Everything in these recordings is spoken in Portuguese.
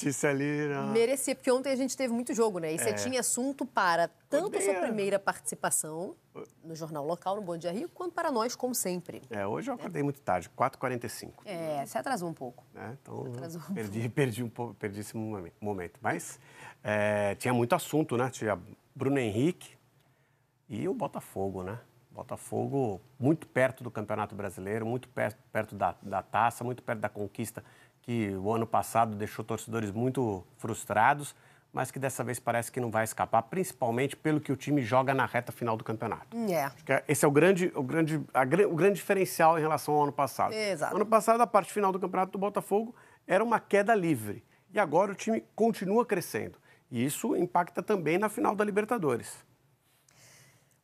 Letícia né? Merecia, porque ontem a gente teve muito jogo, né? E você é. tinha assunto para tanto a sua primeira participação no Jornal Local, no Bom Dia Rio, quanto para nós, como sempre. É, hoje eu acordei é. muito tarde, 4h45. É, você atrasou um pouco. É, então, perdi, pouco. perdi um pouco, perdi esse momento. Mas é, tinha muito assunto, né? Tinha Bruno Henrique e o Botafogo, né? Botafogo muito perto do Campeonato Brasileiro, muito perto, perto da, da taça, muito perto da conquista que o ano passado deixou torcedores muito frustrados, mas que dessa vez parece que não vai escapar, principalmente pelo que o time joga na reta final do campeonato. Yeah. É. É, esse é o grande, o, grande, a, o grande diferencial em relação ao ano passado. Exato. Ano passado, a parte final do campeonato do Botafogo era uma queda livre. E agora o time continua crescendo. E isso impacta também na final da Libertadores.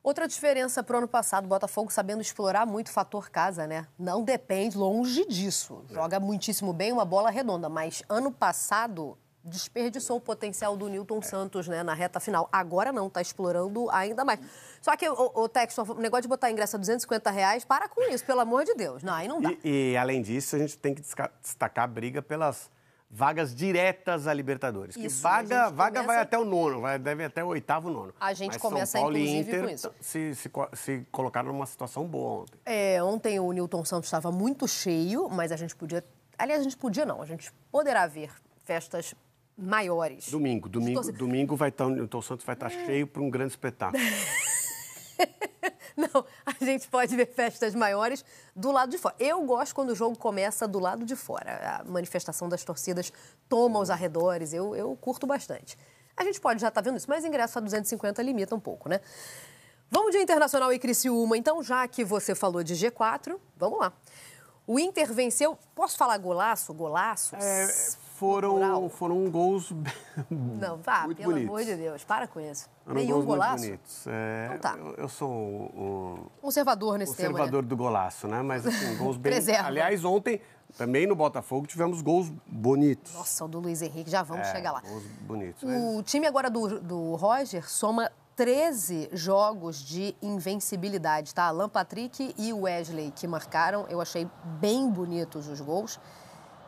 Outra diferença para o ano passado, Botafogo sabendo explorar muito o fator casa, né? Não depende, longe disso. É. Joga muitíssimo bem uma bola redonda, mas ano passado desperdiçou o potencial do Newton é. Santos, né, na reta final. Agora não, está explorando ainda mais. Só que, o, o Texton, o negócio de botar ingresso a 250 reais, para com isso, pelo amor de Deus. Não, aí não dá. E, e além disso, a gente tem que destacar a briga pelas vagas diretas à Libertadores. Isso, que vaga, vaga começa... vai até o nono, vai, deve até o oitavo nono. A gente Mas começa São Paulo inclusive e Inter com isso. Se, se, se colocaram numa situação boa ontem. É, ontem o Newton Santos estava muito cheio, mas a gente podia. Aliás, a gente podia não, a gente poderá ver festas maiores. Domingo, domingo, Estou... domingo vai estar, o Newton Santos vai estar hum. cheio para um grande espetáculo. não, gente pode ver festas maiores do lado de fora. Eu gosto quando o jogo começa do lado de fora. A manifestação das torcidas toma os arredores, eu, eu curto bastante. A gente pode já estar tá vendo isso, mas ingresso a 250 limita um pouco, né? Vamos de Internacional e Criciúma, então, já que você falou de G4, vamos lá. O Inter venceu, posso falar golaço, golaços? É, foram, foram gols. Não, vá, muito pelo bonitos. amor de Deus, para com isso. Foram Nenhum gols golaço. Muito bonitos. É, então tá. Eu, eu sou Conservador nesse tema. Né? Conservador né? do golaço, né? Mas assim, gols bem. Aliás, ontem, também no Botafogo, tivemos gols bonitos. Nossa, o do Luiz Henrique, já vamos é, chegar lá. Gols bonitos. O time agora do, do Roger soma 13 jogos de invencibilidade, tá? Alan Patrick e Wesley que marcaram. Eu achei bem bonitos os gols.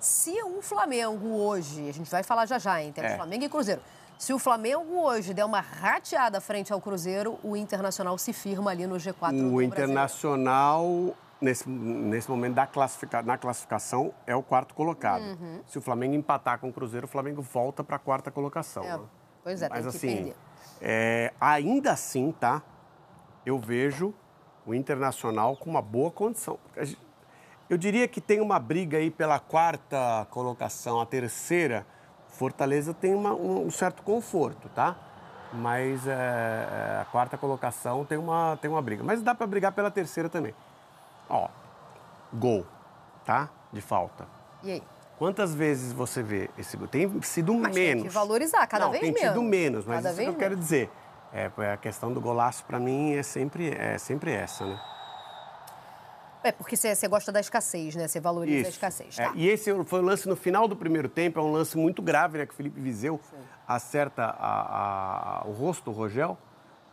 Se o Flamengo hoje, a gente vai falar já já, entre é. Flamengo e Cruzeiro. Se o Flamengo hoje der uma rateada frente ao Cruzeiro, o Internacional se firma ali no G4. O Internacional, nesse, nesse momento da classifica, na classificação, é o quarto colocado. Uhum. Se o Flamengo empatar com o Cruzeiro, o Flamengo volta para a quarta colocação. É. Né? Pois é, Mas, tem que assim, É, ainda assim, tá? Eu vejo o Internacional com uma boa condição. Porque a gente, eu diria que tem uma briga aí pela quarta colocação, a terceira. Fortaleza tem uma, um certo conforto, tá? Mas é, é, a quarta colocação tem uma, tem uma briga. Mas dá para brigar pela terceira também. Ó, gol, tá? De falta. E aí? Quantas vezes você vê esse gol? Tem sido mas menos. Tem que valorizar cada Não, vez tem menos. Tem sido menos, mas cada isso que eu menos. quero dizer. É, é, a questão do golaço, para mim, é sempre, é sempre essa, né? É, porque você gosta da escassez, né? Você valoriza Isso. a escassez. É, tá? É, e esse foi o lance no final do primeiro tempo, é um lance muito grave, né? Que o Felipe Vizeu Sim. acerta a, a, o rosto do Rogel.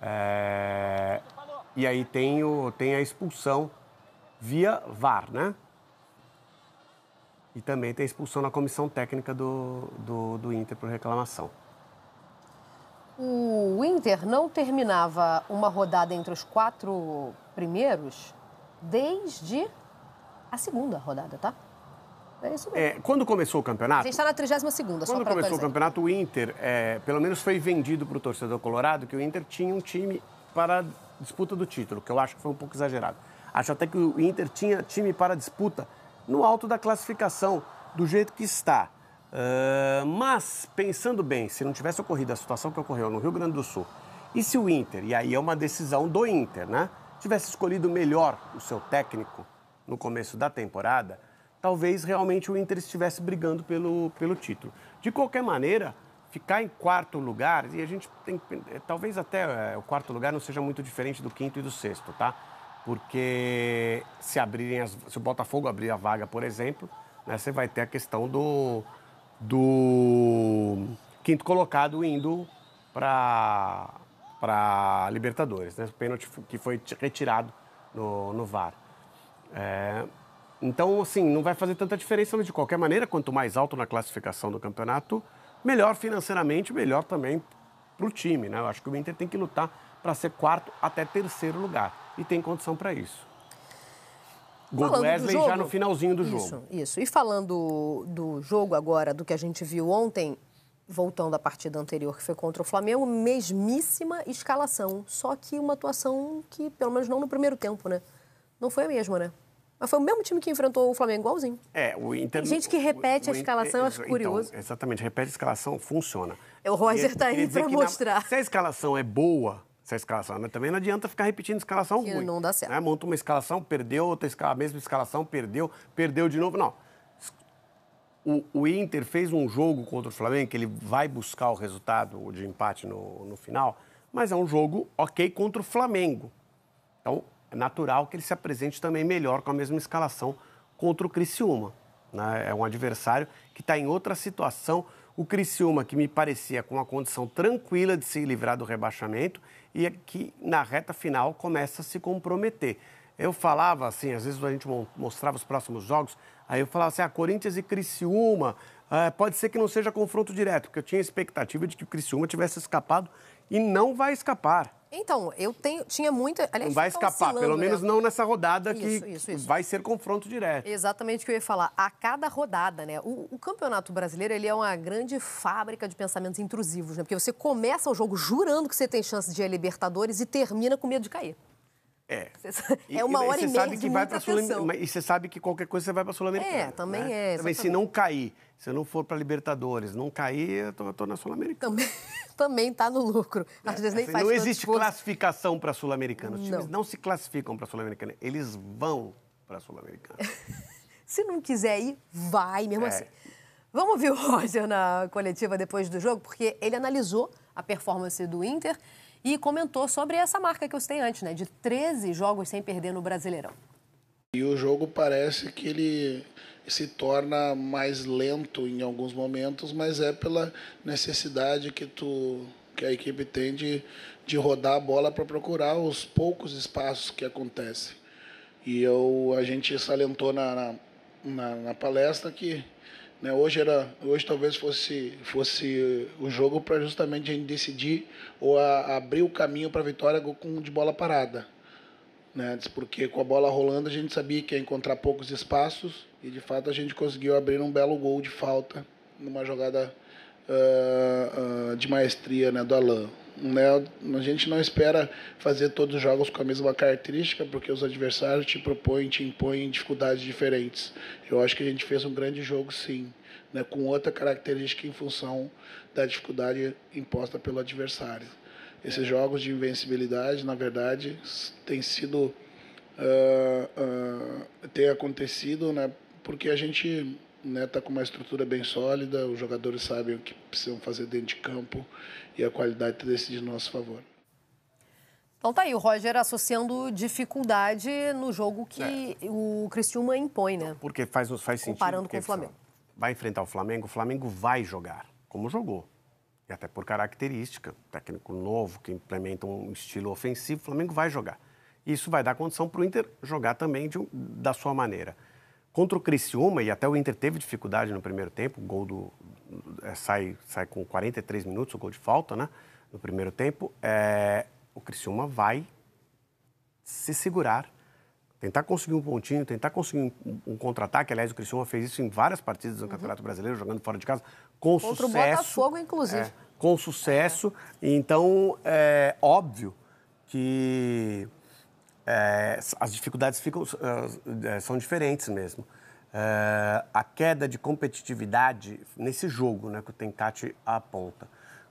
É, e aí tem, o, tem a expulsão via VAR, né? E também tem a expulsão na comissão técnica do, do, do Inter por reclamação. O Inter não terminava uma rodada entre os quatro primeiros desde a segunda rodada, tá? É isso mesmo. É, quando começou o campeonato? A gente está na 32 segunda. Quando começou atualizar. o campeonato, o Inter, é, pelo menos foi vendido para o torcedor colorado que o Inter tinha um time para disputa do título, que eu acho que foi um pouco exagerado. Acho até que o Inter tinha time para disputa no alto da classificação, do jeito que está. Uh, mas, pensando bem, se não tivesse ocorrido a situação que ocorreu no Rio Grande do Sul, e se o Inter, e aí é uma decisão do Inter, né? tivesse escolhido melhor o seu técnico no começo da temporada, talvez realmente o Inter estivesse brigando pelo, pelo título. De qualquer maneira, ficar em quarto lugar, e a gente tem. Talvez até é, o quarto lugar não seja muito diferente do quinto e do sexto, tá? Porque se abrirem as, se o Botafogo abrir a vaga, por exemplo, né, você vai ter a questão do, do quinto colocado indo para para Libertadores, né? O pênalti que foi retirado no, no VAR. É, então, assim, não vai fazer tanta diferença, mas de qualquer maneira, quanto mais alto na classificação do campeonato, melhor financeiramente, melhor também para o time, né? Eu acho que o Inter tem que lutar para ser quarto até terceiro lugar e tem condição para isso. Gol do Wesley jogo, já no finalzinho do jogo. Isso, isso. E falando do jogo agora, do que a gente viu ontem, voltando à partida anterior, que foi contra o Flamengo, mesmíssima escalação. Só que uma atuação que, pelo menos não no primeiro tempo, né? Não foi a mesma, né? Mas foi o mesmo time que enfrentou o Flamengo, igualzinho. É, o Inter... Tem gente que repete o, a escalação, o, eu acho então, curioso. Exatamente, repete a escalação, funciona. É, o Roger tá aí para mostrar. Na, se a escalação é boa, se a escalação. Mas também não adianta ficar repetindo escalação que ruim. Não dá certo. Né? Monta uma escalação, perdeu, outra escala, a mesma escalação, perdeu, perdeu de novo. Não. O, o, Inter fez um jogo contra o Flamengo, que ele vai buscar o resultado de empate no, no final, mas é um jogo ok contra o Flamengo. Então, é natural que ele se apresente também melhor com a mesma escalação contra o Criciúma. Né? É um adversário que está em outra situação. O Criciúma, que me parecia com uma condição tranquila de se livrar do rebaixamento, e é que na reta final começa a se comprometer. Eu falava assim, às vezes a gente mostrava os próximos jogos, aí eu falava assim, a ah, Corinthians e Criciúma, eh, pode ser que não seja confronto direto, porque eu tinha expectativa de que o Criciúma tivesse escapado e não vai escapar. Então, eu tenho, tinha muita. Aliás, não vai escapar, pelo menos né? não nessa rodada isso, que isso, isso. vai ser confronto direto. Exatamente o que eu ia falar. A cada rodada, né? O, o, Campeonato Brasileiro ele é uma grande fábrica de pensamentos intrusivos, né? Porque você começa o jogo jurando que você tem chance de ir a Libertadores e termina com medo de cair. É. É uma hora e, e meia de muita E você sabe que qualquer coisa você vai para Sul-Americana. É, né? também né? é. Também se não cair, se não for para Libertadores, não cair, eu tô, eu tô na Sul-Americana. Também, também tá no lucro. É, Às é, vezes nem assim, faz Não existe classificação para Sul-Americana. Os não. times não se classificam para Sul-Americana. Eles vão para Sul-Americana. se não quiser ir, vai mesmo é. assim. Vamos ouvir o Roger na coletiva depois do jogo, porque ele analisou a performance do Inter e comentou sobre essa marca que eu citei antes, né, de 13 jogos sem perder no Brasileirão. E o jogo parece que ele se torna mais lento em alguns momentos, mas é pela necessidade que tu que a equipe tem de, de rodar a bola para procurar os poucos espaços que acontecem. E eu, a gente salientou na, na, na palestra que né? Hoje, era, hoje talvez fosse, fosse o jogo para justamente a gente decidir ou a, abrir o caminho para a vitória com, de bola parada. Né? Porque com a bola rolando a gente sabia que ia encontrar poucos espaços e de fato a gente conseguiu abrir um belo gol de falta numa jogada uh, uh, de maestria né, do Alain né? A gente não espera fazer todos os jogos com a mesma característica, porque os adversários te propõem, te impõem dificuldades diferentes. Eu acho que a gente fez um grande jogo, sim, né? com outra característica em função da dificuldade imposta pelo adversário. Esses jogos de invencibilidade, na verdade, têm sido. Uh, ah, uh, ah, tem acontecido, né? Porque a gente está né, com uma estrutura bem sólida, os jogadores sabem o que precisam fazer dentro de campo e a qualidade tá decide em nosso favor. Então tá aí, o Roger associando dificuldade no jogo que é. o Cristiúma impõe, né? Porque faz, faz sentido. Comparando com o Flamengo. Vai enfrentar o Flamengo, o Flamengo vai jogar, como jogou. E até por característica, técnico novo que implementa um estilo ofensivo, o Flamengo vai jogar. Isso vai dar condição para o Inter jogar também de, da sua maneira. Contra o Criciúma, e até o Inter teve dificuldade no primeiro tempo, o gol do. É, sai, sai com 43 minutos, o gol de falta, né? No primeiro tempo, é, o Criciúma vai se segurar, tentar conseguir um pontinho, tentar conseguir um, um contra-ataque. Aliás, o Criciúma fez isso em várias partidas do uhum. Campeonato Brasileiro, jogando fora de casa, com Contra sucesso. Contra o Botafogo, inclusive. É, com sucesso. Então, é óbvio que é, as dificuldades ficam, ah, é, são diferentes mesmo. É, a queda de competitividade nesse jogo né, que o Tencati aponta.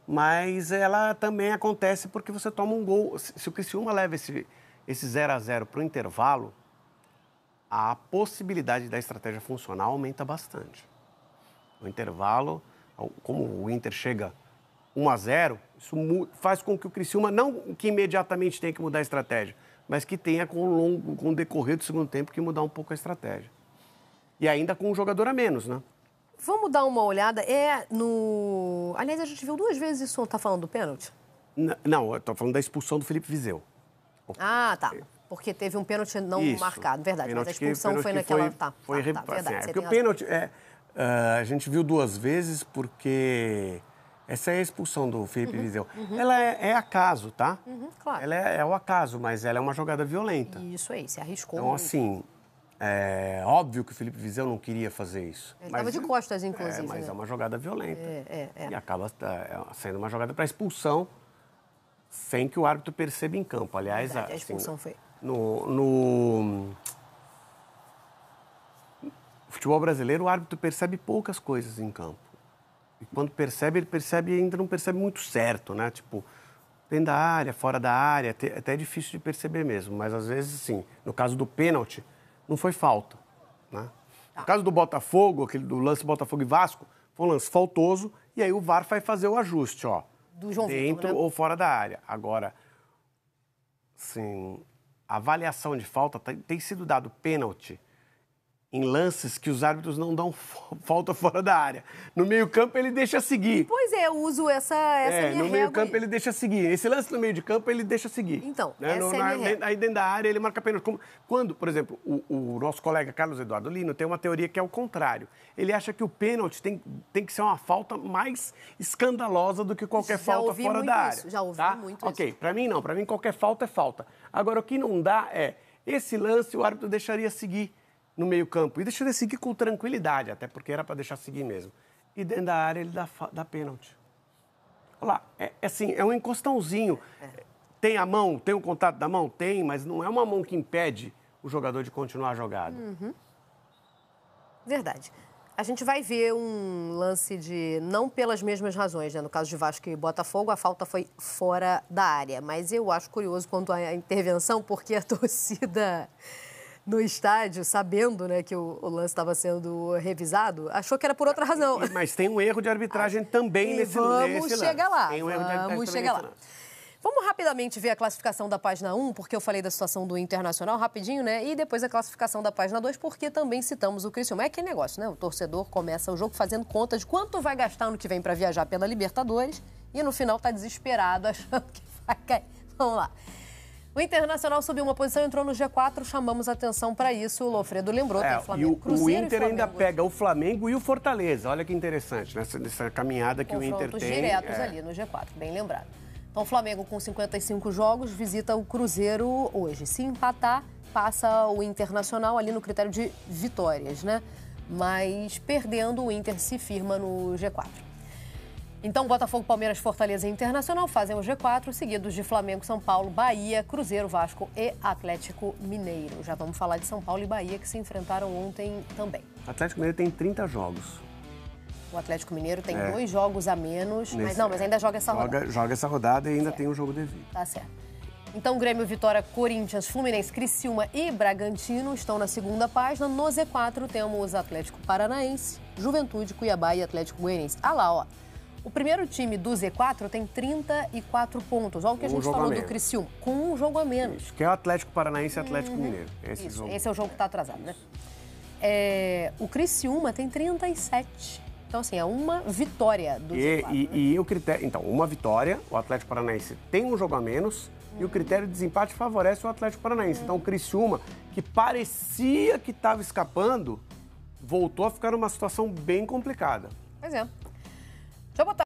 Mas ela também acontece porque você toma um gol. Se o Criciúma leva esse, esse 0 a 0 para o intervalo, a possibilidade da estratégia funcional aumenta bastante. O intervalo, como o Inter chega 1 a 0, isso faz com que o Criciúma não que imediatamente tenha que mudar a estratégia, mas que tenha com o longo, com o decorrer do segundo tempo que mudar um pouco a estratégia. E ainda com um jogador a menos, né? Vamos dar uma olhada. É no. Aliás, a gente viu duas vezes isso. Tá falando do pênalti? não, eu tô falando da expulsão do Felipe Vizeu. Ah, tá. Porque teve um pênalti não isso. marcado, verdade. Pênalti mas a expulsão que, foi naquela. Foi, tá, foi tá, tá, verdade. Assim, é, porque o pênalti. É, uh, a gente viu duas vezes porque essa é a expulsão do Felipe uhum, Viseu. Uhum. Ela é, é, acaso, tá? Uhum, claro. Ela é, é, o acaso, mas ela é uma jogada violenta. Isso aí, se arriscou. Então, muito. assim, é óbvio que o Felipe Viseu não queria fazer isso. Ele estava de é, costas, inclusive. É, mas né? é uma jogada violenta. É, é, é. E acaba é, sendo uma jogada para expulsão, sem que o árbitro perceba em campo. Aliás, Verdade, a, assim, expulsão foi. No, no futebol brasileiro, o árbitro percebe poucas coisas em campo. E quando percebe, ele percebe e ainda não percebe muito certo, né? Tipo, dentro da área, fora da área, até, até é difícil de perceber mesmo. Mas às vezes, assim, no caso do pênalti, não foi falta, né? Tá. No caso do Botafogo, aquele do lance Botafogo e Vasco, foi um lance faltoso e aí o VAR vai fazer o ajuste, ó. Do João dentro Vitor, né? ou fora da área. Agora, sim, a avaliação de falta tem sido dado pênalti em lances que os árbitros não dão falta fora da área. No meio-campo ele deixa seguir. Pois é, eu uso essa, essa é, No meio-campo e... ele deixa seguir. Esse lance no meio de campo ele deixa seguir. Então, né? essa no, é na, aí dentro da área ele marca pênalti. Como, quando, por exemplo, o, o, nosso colega Carlos Eduardo Lino tem uma teoria que é o contrário. Ele acha que o pênalti tem, tem que ser uma falta mais escandalosa do que qualquer já falta fora da área. Isso, já ouvi tá? muito isso. Ok, para mim não. Para mim qualquer falta é falta. Agora, o que não dá é esse lance o árbitro deixaria seguir no meio-campo e deixa ele seguir com tranquilidade, até porque era para deixar seguir mesmo. E dentro da área ele dá, dá pênalti. Olha lá, é, é assim, é um encostãozinho. É. Tem a mão, tem o contato da mão? Tem, mas não é uma mão que impede o jogador de continuar jogado. Uhum. Verdade. A gente vai ver um lance de não pelas mesmas razões, né? No caso de Vasco e Botafogo, a falta foi fora da área. Mas eu acho curioso quanto à intervenção, porque a torcida no estádio, sabendo né, que o, o lance estava sendo revisado, achou que era por outra ah, razão. Mas tem um erro de arbitragem ah, também nesse, vamos nesse lance. Chegar lá, tem um erro de vamos chegar lá. Vamos rapidamente ver a classificação da página 1, porque eu falei da situação do Internacional rapidinho, né? E depois a classificação da página 2, porque também citamos o Cristiano É aquele negócio, né? O torcedor começa o jogo fazendo conta de quanto vai gastar ano que vem para viajar pela Libertadores e no final tá desesperado achando que vai cair. Vamos lá. O Internacional subiu uma posição, entrou no G4, chamamos atenção para isso. O Lofredo lembrou, é, Flamengo, e o, o Inter e ainda pega o Flamengo e o Fortaleza. Olha que interessante, nessa, né? nessa caminhada que o Inter tem. diretos é... ali no G4, bem lembrado. Então, o Flamengo com 55 jogos visita o Cruzeiro hoje. Se empatar, passa o Internacional ali no critério de vitórias, né? Mas perdendo, o Inter se firma no G4. Então, Botafogo, Palmeiras, Fortaleza e Internacional fazem o G4, seguidos de Flamengo, São Paulo, Bahia, Cruzeiro, Vasco e Atlético Mineiro. Já vamos falar de São Paulo e Bahia, que se enfrentaram ontem também. O Atlético Mineiro tem 30 jogos. O Atlético Mineiro tem é. dois jogos a menos, Nesse... mas não, mas ainda joga essa joga, rodada. Joga essa rodada e ainda certo. tem um jogo devido. Tá certo. Então, Grêmio, Vitória, Corinthians, Fluminense, Criciúma e Bragantino estão na segunda página. No Z4 temos Atlético Paranaense, Juventude, Cuiabá e Atlético Goianiense. Ah lá, ó. O primeiro time do Z4 tem 34 pontos. Olha o que a gente falou a do Criciúma, com um jogo a menos. Isso, que é o Atlético Paranaense e Atlético uhum. Mineiro. Esse, Isso, jogo... esse é o jogo que está atrasado, né? É, o Criciúma tem 37. Então, assim, é uma vitória do e, Z4. E, né? e o critério. Então, uma vitória, o Atlético Paranaense tem um jogo a menos, e o uhum. critério de desempate favorece o Atlético Paranaense. Uhum. Então o Criciúma, que parecia que estava escapando, voltou a ficar numa situação bem complicada. Pois é. 접었다.